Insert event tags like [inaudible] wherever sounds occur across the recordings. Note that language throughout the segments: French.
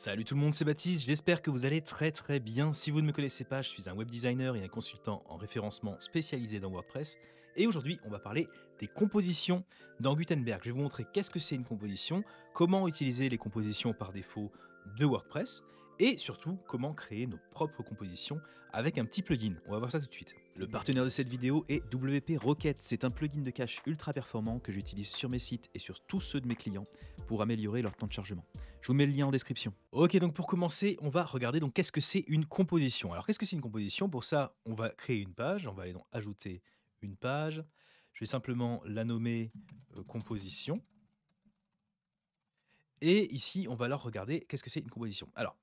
Salut tout le monde, c'est Baptiste, j'espère que vous allez très très bien. Si vous ne me connaissez pas, je suis un web designer et un consultant en référencement spécialisé dans WordPress. Et aujourd'hui, on va parler des compositions dans Gutenberg. Je vais vous montrer qu'est-ce que c'est une composition, comment utiliser les compositions par défaut de WordPress et surtout comment créer nos propres compositions avec un petit plugin. On va voir ça tout de suite. Le partenaire de cette vidéo est WP Rocket. C'est un plugin de cache ultra performant que j'utilise sur mes sites et sur tous ceux de mes clients améliorer leur temps de chargement. Je vous mets le lien en description. Ok, donc pour commencer, on va regarder donc qu'est-ce que c'est une composition. Alors qu'est-ce que c'est une composition Pour ça, on va créer une page, on va aller donc ajouter une page. Je vais simplement la nommer euh, composition. Et ici, on va alors regarder qu'est-ce que c'est une composition. Alors,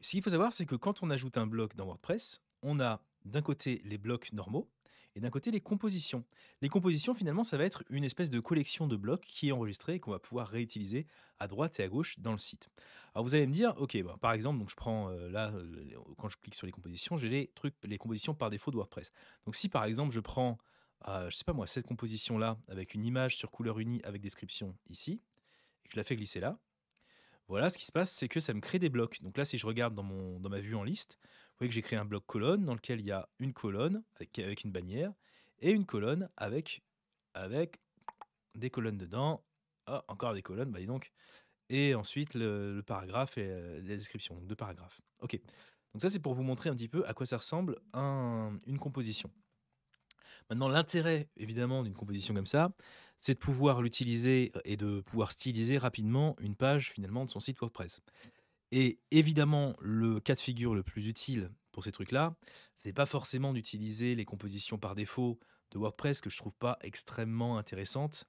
ce qu'il faut savoir, c'est que quand on ajoute un bloc dans WordPress, on a d'un côté les blocs normaux, et d'un côté les compositions. Les compositions, finalement, ça va être une espèce de collection de blocs qui est enregistrée et qu'on va pouvoir réutiliser à droite et à gauche dans le site. Alors vous allez me dire, ok, bah, par exemple, donc je prends euh, là, euh, quand je clique sur les compositions, j'ai les trucs, les compositions par défaut de WordPress. Donc si par exemple je prends, ah, je sais pas moi, cette composition là avec une image sur couleur unie avec description ici, et je la fais glisser là, voilà, ce qui se passe, c'est que ça me crée des blocs. Donc là, si je regarde dans, mon, dans ma vue en liste, vous voyez que j'ai créé un bloc colonne dans lequel il y a une colonne avec, une bannière et une colonne avec, avec des colonnes dedans. Ah, encore des colonnes, bah donc. Et ensuite le, paragraphe et euh, la description, donc deux paragraphes. Ok. Donc ça c'est pour vous montrer un petit peu à quoi ça ressemble une composition. Maintenant, l'intérêt, évidemment, d'une composition comme ça, c'est de pouvoir l'utiliser et de pouvoir styliser rapidement une page, finalement, de son site WordPress. Et évidemment, le cas de figure le plus utile pour ces trucs-là, c'est pas forcément d'utiliser les compositions par défaut de WordPress que je trouve pas extrêmement intéressantes.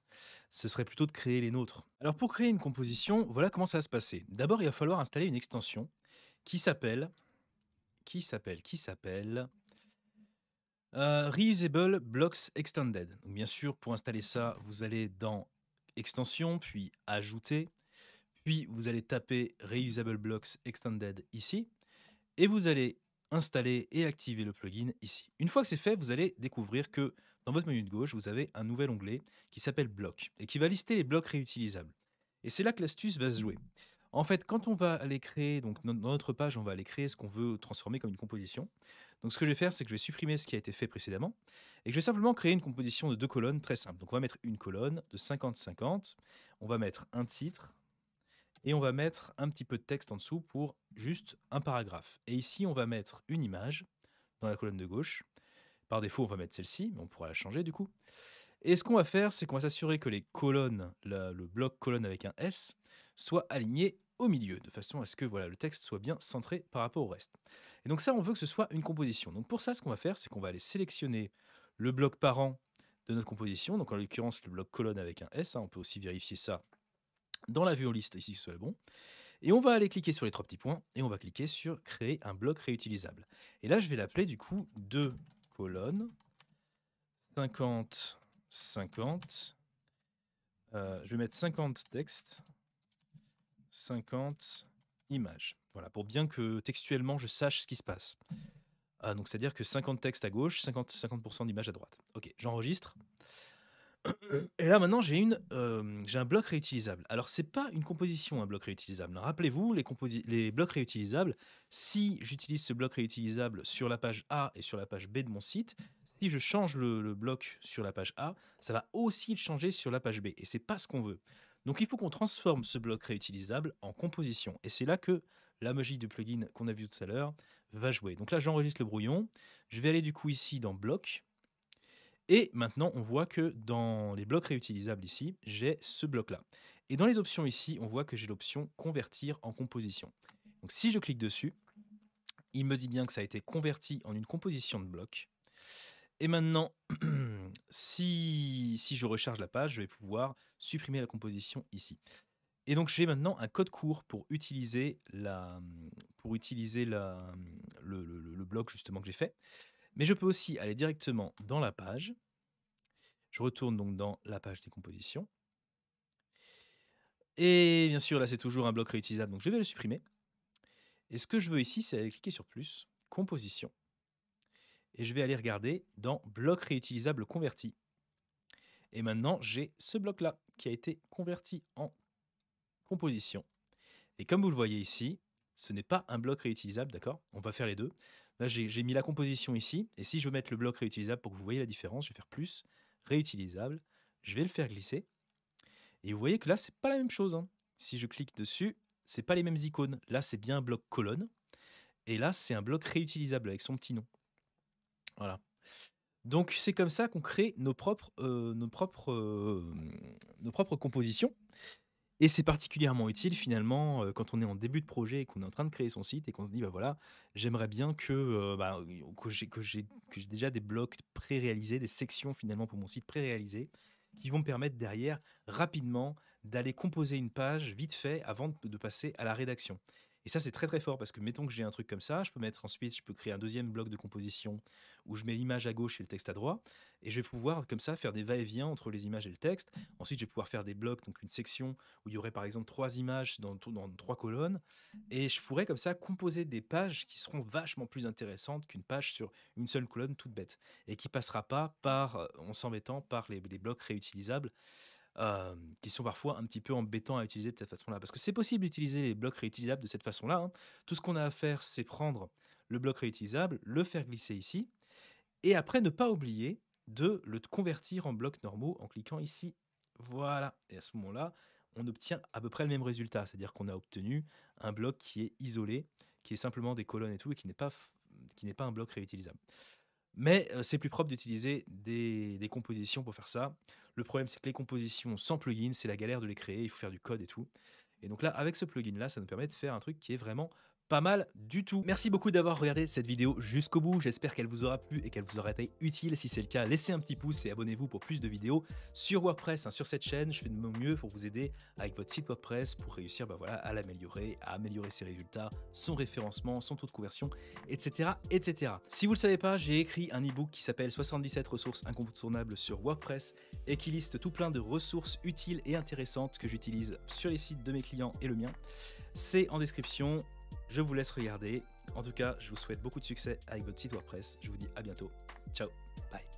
ce serait plutôt de créer les nôtres. Alors pour créer une composition, voilà comment ça va se passer. D'abord, il va falloir installer une extension qui s'appelle qui s'appelle qui s'appelle euh, Reusable Blocks Extended. bien sûr, pour installer ça, vous allez dans extension puis ajouter puis vous allez taper Reusable Blocks Extended ici et vous allez installer et activer le plugin ici. Une fois que c'est fait, vous allez découvrir que dans votre menu de gauche, vous avez un nouvel onglet qui s'appelle Bloc et qui va lister les blocs réutilisables. Et c'est là que l'astuce va se jouer. En fait, quand on va aller créer, donc dans notre page, on va aller créer ce qu'on veut transformer comme une composition. Donc ce que je vais faire, c'est que je vais supprimer ce qui a été fait précédemment et que je vais simplement créer une composition de deux colonnes très simple. Donc on va mettre une colonne de 50-50, on va mettre un titre, et on va mettre un petit peu de texte en dessous pour juste un paragraphe. Et ici, on va mettre une image dans la colonne de gauche. Par défaut, on va mettre celle-ci, mais on pourra la changer du coup. Et ce qu'on va faire, c'est qu'on va s'assurer que les colonnes, le bloc colonne avec un S, soit aligné au milieu, de façon à ce que voilà, le texte soit bien centré par rapport au reste. Et donc ça, on veut que ce soit une composition. Donc pour ça, ce qu'on va faire, c'est qu'on va aller sélectionner le bloc parent de notre composition, donc en l'occurrence le bloc colonne avec un S, hein. on peut aussi vérifier ça dans la vue en liste ici ce soit bon. Et on va aller cliquer sur les trois petits points et on va cliquer sur créer un bloc réutilisable. Et là, je vais l'appeler du coup Deux colonnes 50 50. Euh, je vais mettre 50 textes, 50 images. Voilà, pour bien que textuellement je sache ce qui se passe. Ah, donc c'est-à-dire que 50 textes à gauche, 50, 50 d'images à droite. Ok, j'enregistre. Et là maintenant j'ai une euh, j'ai un bloc réutilisable. Alors c'est pas une composition un bloc réutilisable. Rappelez-vous les, les blocs réutilisables. Si j'utilise ce bloc réutilisable sur la page A et sur la page B de mon site, si je change le, le bloc sur la page A, ça va aussi le changer sur la page B. Et c'est pas ce qu'on veut. Donc il faut qu'on transforme ce bloc réutilisable en composition. Et c'est là que la magie du plugin qu'on a vu tout à l'heure va jouer. Donc là j'enregistre le brouillon. Je vais aller du coup ici dans bloc et maintenant, on voit que dans les blocs réutilisables ici, j'ai ce bloc-là. Et dans les options ici, on voit que j'ai l'option convertir en composition. Donc si je clique dessus, il me dit bien que ça a été converti en une composition de blocs Et maintenant, [clears throat] si, je recharge la page, je vais pouvoir supprimer la composition ici. Et donc j'ai maintenant un code court pour utiliser, la, pour utiliser le bloc justement que j'ai fait. Mais je peux aussi aller directement dans la page. Je retourne donc dans la page des compositions. Et bien sûr, là, c'est toujours un bloc réutilisable, donc je vais le supprimer. Et ce que je veux ici, c'est aller cliquer sur plus, composition. Et je vais aller regarder dans bloc réutilisable converti. Et maintenant, j'ai ce bloc-là qui a été converti en composition. Et comme vous le voyez ici, ce n'est pas un bloc réutilisable, d'accord On va faire les deux. Là, j'ai mis la composition ici. Et si je veux mettre le bloc réutilisable pour que vous voyez la différence, je vais faire plus, réutilisable. Je vais le faire glisser. Et vous voyez que là, c'est pas la même chose. Hein. Si je clique dessus, c'est pas les mêmes icônes. Là, c'est bien un bloc colonne. Et là, c'est un bloc réutilisable avec son petit nom. Voilà. Donc, c'est comme ça qu'on crée nos propres, euh, nos, propres, euh, nos propres compositions. Et c'est particulièrement utile finalement euh, quand on est en début de projet et qu'on est en train de créer son site et qu'on se dit bah voilà j'aimerais bien que euh, bah, j'ai que j'ai déjà des blocs pré-réalisés, des sections finalement pour mon site pré réalisés qui vont permettre derrière rapidement d'aller composer une page vite fait avant de passer à la rédaction. Et ça, c'est très très fort parce que mettons que j'ai un truc comme ça, je peux mettre ensuite, je peux créer un deuxième bloc de composition où je mets l'image à gauche et le texte à droite, et je vais pouvoir comme ça faire des va-et-vient entre les images et le texte. Ensuite, je vais pouvoir faire des blocs, donc une section où il y aurait par exemple trois images dans, trois colonnes, mmh. et je pourrais comme ça composer des pages qui seront vachement plus intéressantes qu'une page sur une seule colonne toute bête et qui passera pas par, euh, en s'embêtant, par les blocs réutilisables qui sont parfois un petit peu embêtants à utiliser de cette façon-là. Parce que c'est possible d'utiliser les blocs réutilisables de cette façon-là. Hein. Tout ce qu'on a à faire, c'est prendre le bloc réutilisable, le faire glisser ici, et après ne pas oublier de le convertir en blocs normaux en cliquant ici. Voilà. Et à ce moment-là, on obtient à peu près le même résultat. C'est-à-dire qu'on a obtenu un bloc qui est isolé, qui est simplement des colonnes et tout, et qui n'est pas, qui n'est pas un bloc réutilisable. Mais euh, c'est plus propre d'utiliser des, compositions pour faire ça. Le problème, c'est que les compositions sans plugin, c'est la galère de les créer. Il faut faire du code et tout. Et donc là, avec ce plugin-là, ça nous permet de faire un truc qui est vraiment pas mal du tout. Merci beaucoup d'avoir regardé cette vidéo jusqu'au bout, j'espère qu'elle vous aura plu et qu'elle vous aura été utile. Si c'est le cas, laissez un petit pouce et abonnez-vous pour plus de vidéos sur WordPress, hein, sur cette chaîne, je fais de mon mieux pour vous aider avec votre site WordPress pour réussir bah voilà, à l'améliorer, à améliorer ses résultats, son référencement, son taux de conversion, etc. etc. Si vous ne le savez pas, j'ai écrit un ebook qui s'appelle 77 ressources incontournables sur WordPress et qui liste tout plein de ressources utiles et intéressantes que j'utilise sur les sites de mes clients et le mien. C'est en description, je vous laisse regarder. En tout cas, je vous souhaite beaucoup de succès avec votre site WordPress. Je vous dis à bientôt. Ciao, bye.